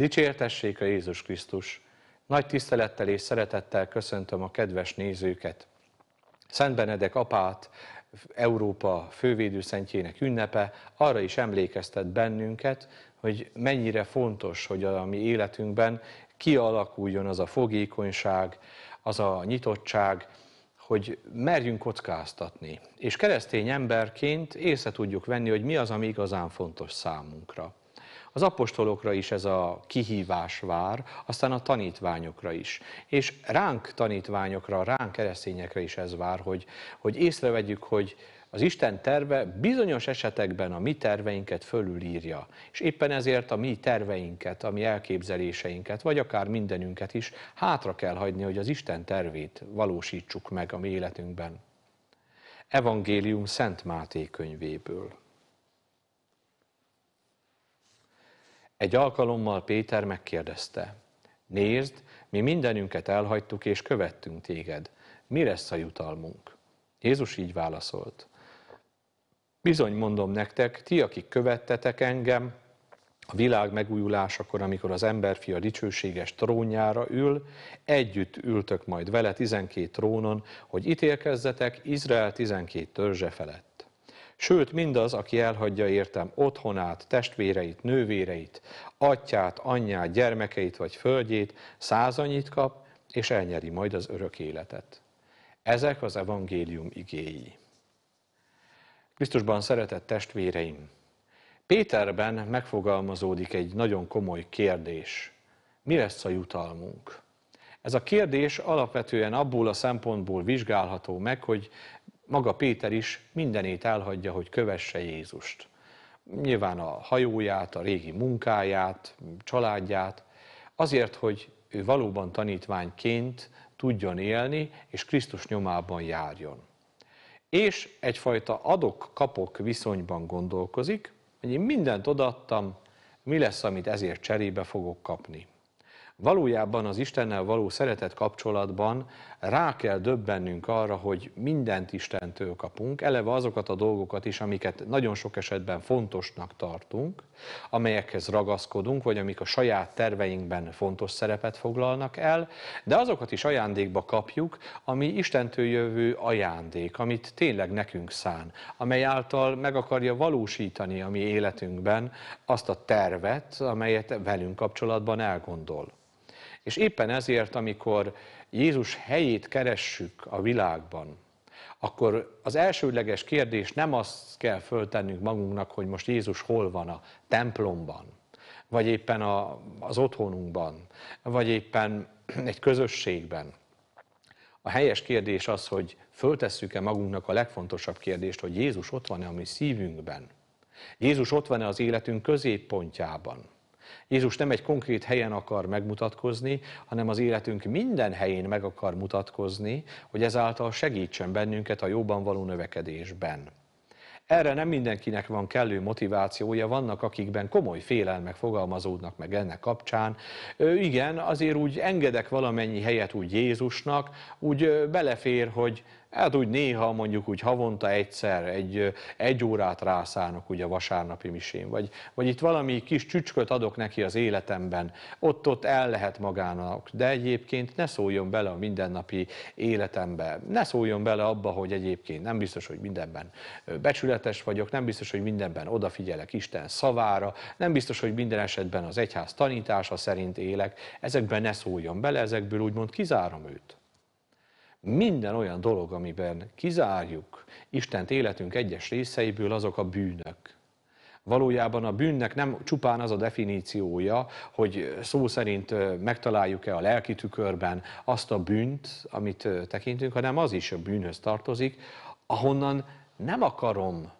Dicsértessék a Jézus Krisztus! Nagy tisztelettel és szeretettel köszöntöm a kedves nézőket! Szent Benedek apát, Európa fővédőszentjének ünnepe arra is emlékeztet bennünket, hogy mennyire fontos, hogy a mi életünkben kialakuljon az a fogékonyság, az a nyitottság, hogy merjünk kockáztatni. És keresztény emberként észre tudjuk venni, hogy mi az, ami igazán fontos számunkra. Az apostolokra is ez a kihívás vár, aztán a tanítványokra is. És ránk tanítványokra, ránk keresztényekre is ez vár, hogy, hogy észrevegyük, hogy az Isten terve bizonyos esetekben a mi terveinket fölülírja, és éppen ezért a mi terveinket, a mi elképzeléseinket, vagy akár mindenünket is hátra kell hagyni, hogy az Isten tervét valósítsuk meg a mi életünkben. Evangélium Szent Máté könyvéből. Egy alkalommal Péter megkérdezte, nézd, mi mindenünket elhagytuk és követtünk téged, mi lesz a jutalmunk? Jézus így válaszolt, bizony mondom nektek, ti, akik követtetek engem, a világ megújulásakor, amikor az emberfia dicsőséges trónjára ül, együtt ültök majd vele tizenkét trónon, hogy ítélkezzetek Izrael tizenkét törzse felett. Sőt, mindaz, aki elhagyja értem otthonát, testvéreit, nővéreit, atyát, anyját, gyermekeit vagy földjét, százanyit kap, és elnyeri majd az örök életet. Ezek az evangélium igéi. Krisztusban szeretett testvéreim, Péterben megfogalmazódik egy nagyon komoly kérdés. Mi lesz a jutalmunk? Ez a kérdés alapvetően abból a szempontból vizsgálható meg, hogy maga Péter is mindenét elhagyja, hogy kövesse Jézust. Nyilván a hajóját, a régi munkáját, családját, azért, hogy ő valóban tanítványként tudjon élni, és Krisztus nyomában járjon. És egyfajta adok-kapok viszonyban gondolkozik, hogy én mindent odaadtam, mi lesz, amit ezért cserébe fogok kapni. Valójában az Istennel való szeretet kapcsolatban rá kell döbbennünk arra, hogy mindent Istentől kapunk, eleve azokat a dolgokat is, amiket nagyon sok esetben fontosnak tartunk, amelyekhez ragaszkodunk, vagy amik a saját terveinkben fontos szerepet foglalnak el, de azokat is ajándékba kapjuk, ami Istentől jövő ajándék, amit tényleg nekünk szán, amely által meg akarja valósítani a mi életünkben azt a tervet, amelyet velünk kapcsolatban elgondol. És éppen ezért, amikor Jézus helyét keressük a világban, akkor az elsődleges kérdés nem azt kell föltennünk magunknak, hogy most Jézus hol van a templomban, vagy éppen a, az otthonunkban, vagy éppen egy közösségben. A helyes kérdés az, hogy föltesszük-e magunknak a legfontosabb kérdést, hogy Jézus ott van-e a mi szívünkben. Jézus ott van-e az életünk középpontjában. Jézus nem egy konkrét helyen akar megmutatkozni, hanem az életünk minden helyén meg akar mutatkozni, hogy ezáltal segítsen bennünket a jóban való növekedésben. Erre nem mindenkinek van kellő motivációja, vannak akikben komoly félelmek fogalmazódnak meg ennek kapcsán. Ö, igen, azért úgy engedek valamennyi helyet úgy Jézusnak, úgy belefér, hogy Hát úgy néha mondjuk úgy havonta egyszer egy, egy órát rászánok ugye a vasárnapi misén, vagy, vagy itt valami kis csücsköt adok neki az életemben, ott-ott el lehet magának, de egyébként ne szóljon bele a mindennapi életembe, ne szóljon bele abba, hogy egyébként nem biztos, hogy mindenben becsületes vagyok, nem biztos, hogy mindenben odafigyelek Isten szavára, nem biztos, hogy minden esetben az egyház tanítása szerint élek, ezekben ne szóljon bele, ezekből úgymond kizárom őt minden olyan dolog, amiben kizárjuk Isten életünk egyes részeiből, azok a bűnök. Valójában a bűnnek nem csupán az a definíciója, hogy szó szerint megtaláljuk-e a lelki tükörben azt a bűnt, amit tekintünk, hanem az is a bűnhöz tartozik, ahonnan nem akarom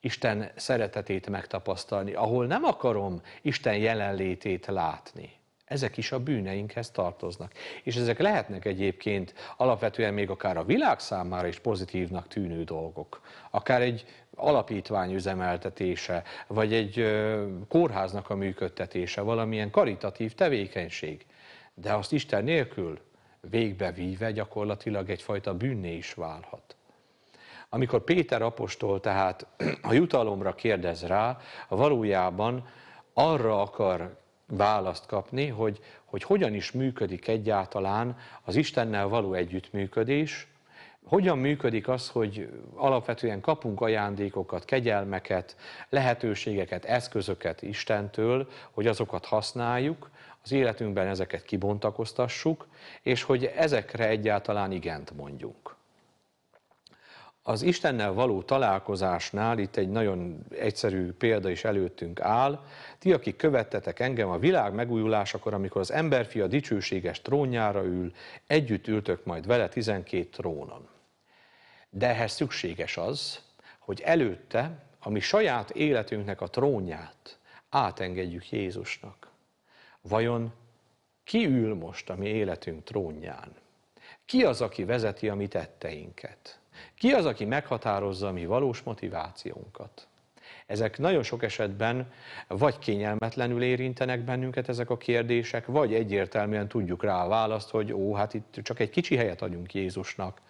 Isten szeretetét megtapasztalni, ahol nem akarom Isten jelenlétét látni ezek is a bűneinkhez tartoznak. És ezek lehetnek egyébként alapvetően még akár a világ számára is pozitívnak tűnő dolgok. Akár egy alapítvány üzemeltetése, vagy egy kórháznak a működtetése, valamilyen karitatív tevékenység. De azt Isten nélkül végbe víve gyakorlatilag egyfajta bűnné is válhat. Amikor Péter apostol tehát a jutalomra kérdez rá, valójában arra akar választ kapni, hogy, hogy hogyan is működik egyáltalán az Istennel való együttműködés, hogyan működik az, hogy alapvetően kapunk ajándékokat, kegyelmeket, lehetőségeket, eszközöket Istentől, hogy azokat használjuk, az életünkben ezeket kibontakoztassuk, és hogy ezekre egyáltalán igent mondjunk. Az Istennel való találkozásnál itt egy nagyon egyszerű példa is előttünk áll. Ti, akik követtetek engem a világ megújulásakor, amikor az emberfia dicsőséges trónjára ül, együtt ültök majd vele 12 trónon. De ehhez szükséges az, hogy előtte a mi saját életünknek a trónját átengedjük Jézusnak. Vajon ki ül most a mi életünk trónján? Ki az, aki vezeti a mi tetteinket? Ki az, aki meghatározza a mi valós motivációnkat? Ezek nagyon sok esetben vagy kényelmetlenül érintenek bennünket ezek a kérdések, vagy egyértelműen tudjuk rá a választ, hogy ó, hát itt csak egy kicsi helyet adjunk Jézusnak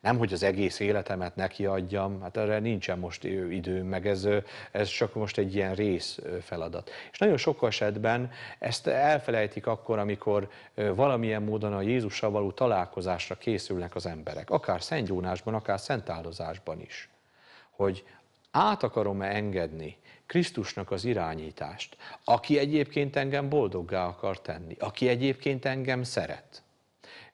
nem hogy az egész életemet nekiadjam, hát erre nincsen most időm, meg ez, ez csak most egy ilyen rész feladat. És nagyon sok esetben ezt elfelejtik akkor, amikor valamilyen módon a Jézussal való találkozásra készülnek az emberek, akár szentgyónásban, akár szentáldozásban is, hogy át akarom-e engedni Krisztusnak az irányítást, aki egyébként engem boldoggá akar tenni, aki egyébként engem szeret.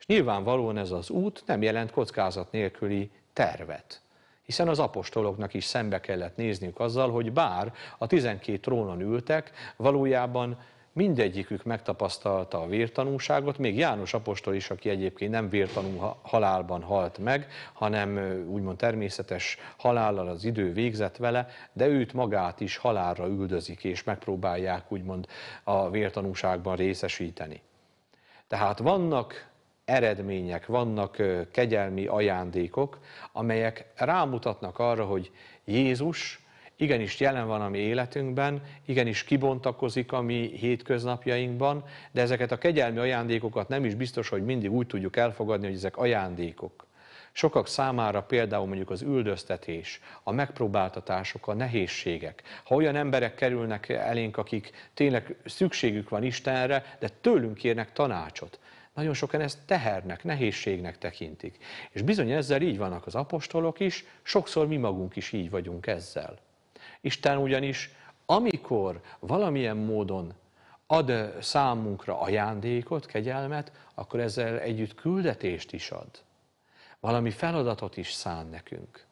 Nyilvánvalóan ez az út nem jelent kockázat nélküli tervet, hiszen az apostoloknak is szembe kellett nézniük azzal, hogy bár a tizenkét trónon ültek, valójában mindegyikük megtapasztalta a vértanúságot, még János apostol is, aki egyébként nem vértanú halálban halt meg, hanem úgymond természetes halállal az idő végzett vele, de őt magát is halálra üldözik, és megpróbálják úgymond a vértanúságban részesíteni. Tehát vannak eredmények, vannak kegyelmi ajándékok, amelyek rámutatnak arra, hogy Jézus igenis jelen van a mi életünkben, igenis kibontakozik a mi hétköznapjainkban, de ezeket a kegyelmi ajándékokat nem is biztos, hogy mindig úgy tudjuk elfogadni, hogy ezek ajándékok. Sokak számára például mondjuk az üldöztetés, a megpróbáltatások, a nehézségek. Ha olyan emberek kerülnek elénk, akik tényleg szükségük van Istenre, de tőlünk kérnek tanácsot, nagyon sokan ezt tehernek, nehézségnek tekintik. És bizony ezzel így vannak az apostolok is, sokszor mi magunk is így vagyunk ezzel. Isten ugyanis, amikor valamilyen módon ad számunkra ajándékot, kegyelmet, akkor ezzel együtt küldetést is ad. Valami feladatot is szán nekünk.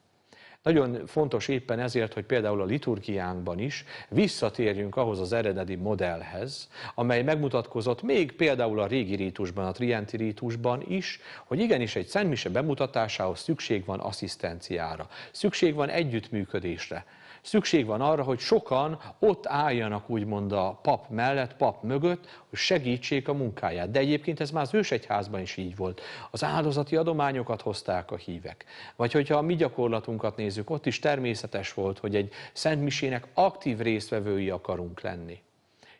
Nagyon fontos éppen ezért, hogy például a liturgiánkban is visszatérjünk ahhoz az eredeti modellhez, amely megmutatkozott még például a régi rítusban, a trienti rítusban is, hogy igenis egy szentmise bemutatásához szükség van asszisztenciára, szükség van együttműködésre. Szükség van arra, hogy sokan ott álljanak úgymond a pap mellett, pap mögött, hogy segítsék a munkáját. De egyébként ez már az ősegyházban is így volt. Az áldozati adományokat hozták a hívek. Vagy hogyha a mi gyakorlatunkat nézzük, ott is természetes volt, hogy egy szentmisének aktív résztvevői akarunk lenni.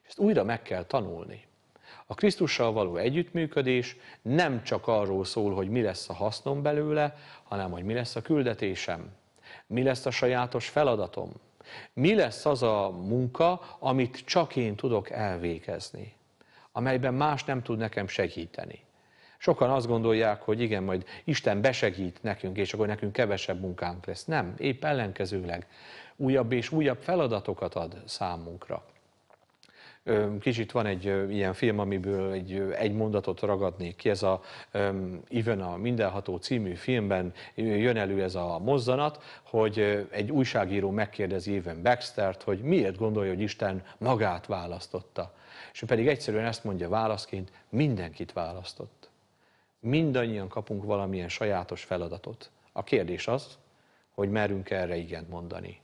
Ezt újra meg kell tanulni. A Krisztussal való együttműködés nem csak arról szól, hogy mi lesz a hasznom belőle, hanem hogy mi lesz a küldetésem. Mi lesz a sajátos feladatom? Mi lesz az a munka, amit csak én tudok elvégezni, amelyben más nem tud nekem segíteni? Sokan azt gondolják, hogy igen, majd Isten besegít nekünk, és akkor nekünk kevesebb munkánk lesz. Nem, épp ellenkezőleg újabb és újabb feladatokat ad számunkra. Kicsit van egy ilyen film, amiből egy, egy mondatot ragadnék ki, ez a Even a Mindenható című filmben jön elő ez a mozzanat, hogy egy újságíró megkérdezi Even Baxtert, hogy miért gondolja, hogy Isten magát választotta. És ő pedig egyszerűen ezt mondja válaszként, mindenkit választott. Mindannyian kapunk valamilyen sajátos feladatot. A kérdés az, hogy merünk erre igent mondani.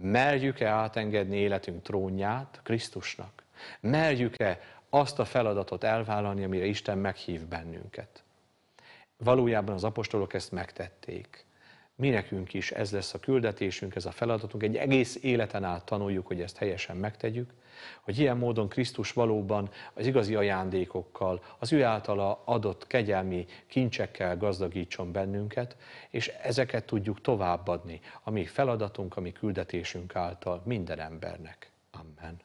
Merjük-e átengedni életünk trónját Krisztusnak? Merjük-e azt a feladatot elvállalni, amire Isten meghív bennünket? Valójában az apostolok ezt megtették. Mi nekünk is ez lesz a küldetésünk, ez a feladatunk. Egy egész életen át tanuljuk, hogy ezt helyesen megtegyük, hogy ilyen módon Krisztus valóban az igazi ajándékokkal, az ő általa adott kegyelmi kincsekkel gazdagítson bennünket, és ezeket tudjuk továbbadni, a mi feladatunk, a mi küldetésünk által minden embernek. Amen.